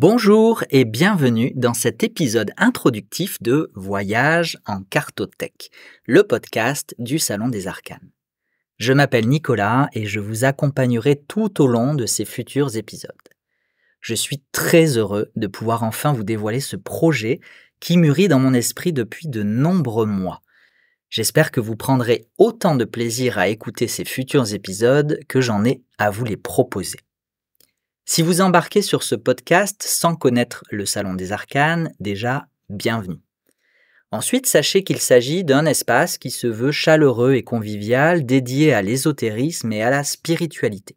Bonjour et bienvenue dans cet épisode introductif de Voyage en cartothèque, le podcast du Salon des Arcanes. Je m'appelle Nicolas et je vous accompagnerai tout au long de ces futurs épisodes. Je suis très heureux de pouvoir enfin vous dévoiler ce projet qui mûrit dans mon esprit depuis de nombreux mois. J'espère que vous prendrez autant de plaisir à écouter ces futurs épisodes que j'en ai à vous les proposer. Si vous embarquez sur ce podcast sans connaître le Salon des Arcanes, déjà, bienvenue. Ensuite, sachez qu'il s'agit d'un espace qui se veut chaleureux et convivial, dédié à l'ésotérisme et à la spiritualité.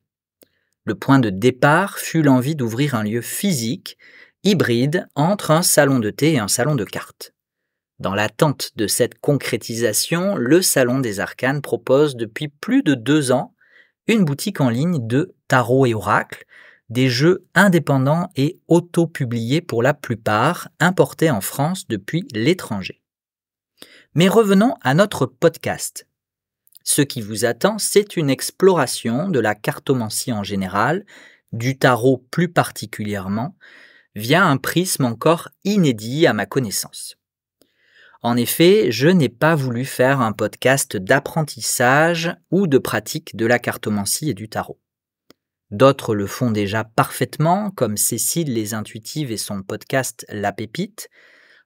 Le point de départ fut l'envie d'ouvrir un lieu physique, hybride, entre un salon de thé et un salon de cartes. Dans l'attente de cette concrétisation, le Salon des Arcanes propose depuis plus de deux ans une boutique en ligne de tarot et oracle, des jeux indépendants et auto-publiés pour la plupart, importés en France depuis l'étranger. Mais revenons à notre podcast. Ce qui vous attend, c'est une exploration de la cartomancie en général, du tarot plus particulièrement, via un prisme encore inédit à ma connaissance. En effet, je n'ai pas voulu faire un podcast d'apprentissage ou de pratique de la cartomancie et du tarot. D'autres le font déjà parfaitement, comme Cécile Les Intuitives et son podcast La Pépite,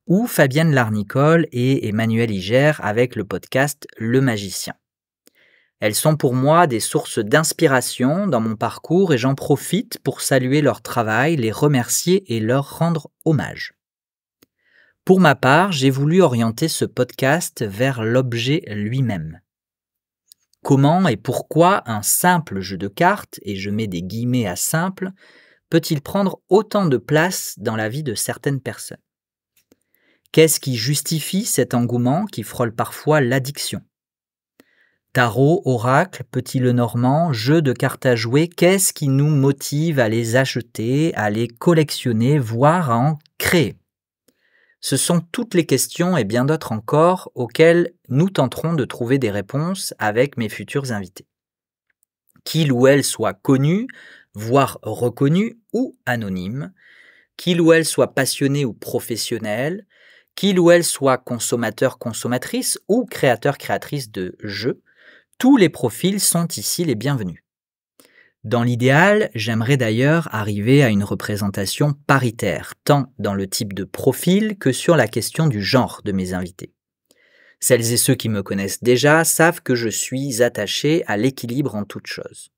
ou Fabienne Larnicole et Emmanuel Iger avec le podcast Le Magicien. Elles sont pour moi des sources d'inspiration dans mon parcours et j'en profite pour saluer leur travail, les remercier et leur rendre hommage. Pour ma part, j'ai voulu orienter ce podcast vers l'objet lui-même. Comment et pourquoi un simple jeu de cartes, et je mets des guillemets à simple, peut-il prendre autant de place dans la vie de certaines personnes Qu'est-ce qui justifie cet engouement qui frôle parfois l'addiction Tarot, oracle, petit le normand, jeu de cartes à jouer, qu'est-ce qui nous motive à les acheter, à les collectionner, voire à en créer ce sont toutes les questions et bien d'autres encore auxquelles nous tenterons de trouver des réponses avec mes futurs invités. Qu'il ou elle soit connu, voire reconnu ou anonyme, qu'il ou elle soit passionné ou professionnel, qu'il ou elle soit consommateur, consommatrice ou créateur, créatrice de jeux, tous les profils sont ici les bienvenus. Dans l'idéal, j'aimerais d'ailleurs arriver à une représentation paritaire, tant dans le type de profil que sur la question du genre de mes invités. Celles et ceux qui me connaissent déjà savent que je suis attaché à l'équilibre en toute chose.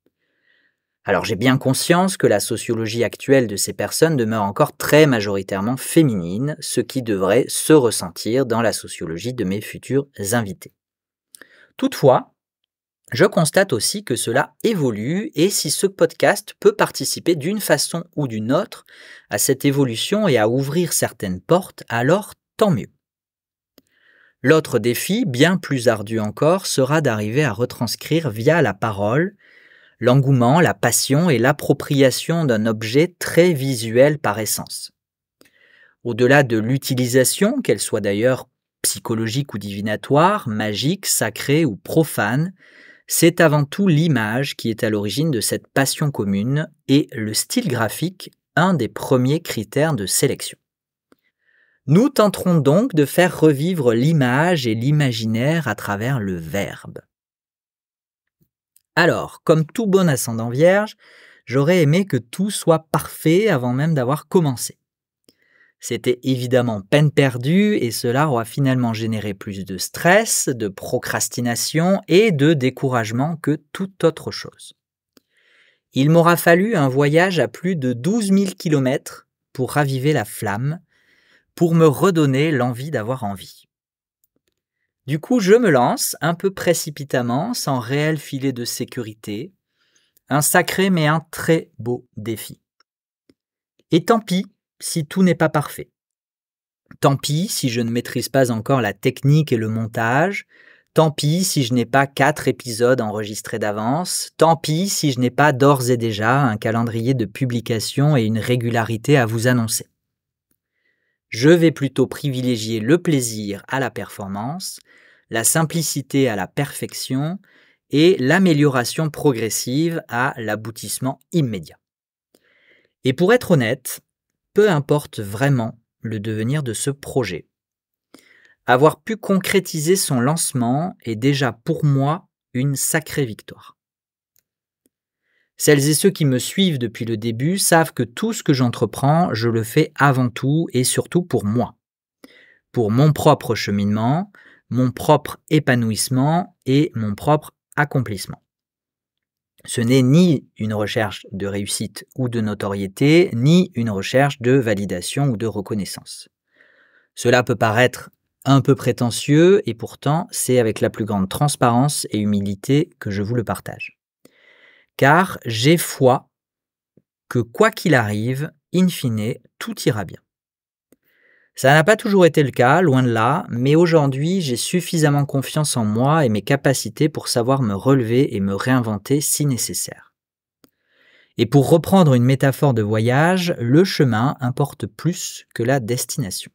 Alors j'ai bien conscience que la sociologie actuelle de ces personnes demeure encore très majoritairement féminine, ce qui devrait se ressentir dans la sociologie de mes futurs invités. Toutefois, je constate aussi que cela évolue et si ce podcast peut participer d'une façon ou d'une autre à cette évolution et à ouvrir certaines portes, alors tant mieux. L'autre défi, bien plus ardu encore, sera d'arriver à retranscrire via la parole l'engouement, la passion et l'appropriation d'un objet très visuel par essence. Au-delà de l'utilisation, qu'elle soit d'ailleurs psychologique ou divinatoire, magique, sacrée ou profane, c'est avant tout l'image qui est à l'origine de cette passion commune et le style graphique un des premiers critères de sélection. Nous tenterons donc de faire revivre l'image et l'imaginaire à travers le verbe. Alors, comme tout bon ascendant vierge, j'aurais aimé que tout soit parfait avant même d'avoir commencé. C'était évidemment peine perdue et cela aura finalement généré plus de stress, de procrastination et de découragement que toute autre chose. Il m'aura fallu un voyage à plus de 12 000 km pour raviver la flamme, pour me redonner l'envie d'avoir envie. Du coup, je me lance, un peu précipitamment, sans réel filet de sécurité, un sacré mais un très beau défi. Et tant pis si tout n'est pas parfait. Tant pis si je ne maîtrise pas encore la technique et le montage, tant pis si je n'ai pas quatre épisodes enregistrés d'avance, tant pis si je n'ai pas d'ores et déjà un calendrier de publication et une régularité à vous annoncer. Je vais plutôt privilégier le plaisir à la performance, la simplicité à la perfection et l'amélioration progressive à l'aboutissement immédiat. Et pour être honnête, importe vraiment le devenir de ce projet. Avoir pu concrétiser son lancement est déjà pour moi une sacrée victoire. Celles et ceux qui me suivent depuis le début savent que tout ce que j'entreprends, je le fais avant tout et surtout pour moi, pour mon propre cheminement, mon propre épanouissement et mon propre accomplissement ce n'est ni une recherche de réussite ou de notoriété, ni une recherche de validation ou de reconnaissance. Cela peut paraître un peu prétentieux, et pourtant c'est avec la plus grande transparence et humilité que je vous le partage. Car j'ai foi que quoi qu'il arrive, in fine, tout ira bien. Ça n'a pas toujours été le cas, loin de là, mais aujourd'hui j'ai suffisamment confiance en moi et mes capacités pour savoir me relever et me réinventer si nécessaire. Et pour reprendre une métaphore de voyage, le chemin importe plus que la destination.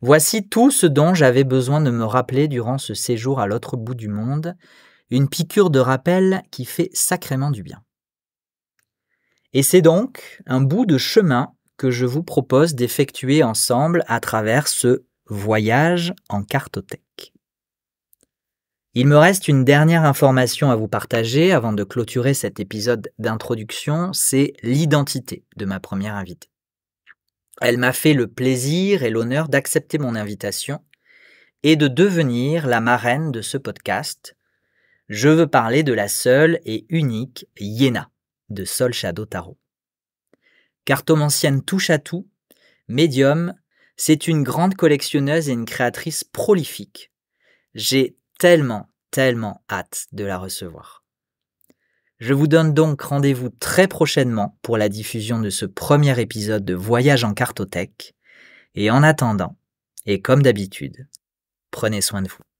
Voici tout ce dont j'avais besoin de me rappeler durant ce séjour à l'autre bout du monde, une piqûre de rappel qui fait sacrément du bien. Et c'est donc un bout de chemin que je vous propose d'effectuer ensemble à travers ce voyage en cartothèque. Il me reste une dernière information à vous partager avant de clôturer cet épisode d'introduction, c'est l'identité de ma première invitée. Elle m'a fait le plaisir et l'honneur d'accepter mon invitation et de devenir la marraine de ce podcast. Je veux parler de la seule et unique Yéna de Sol Shadow Tarot. Cartomancienne touche à tout, médium, c'est une grande collectionneuse et une créatrice prolifique. J'ai tellement, tellement hâte de la recevoir. Je vous donne donc rendez-vous très prochainement pour la diffusion de ce premier épisode de Voyage en cartothèque. Et en attendant, et comme d'habitude, prenez soin de vous.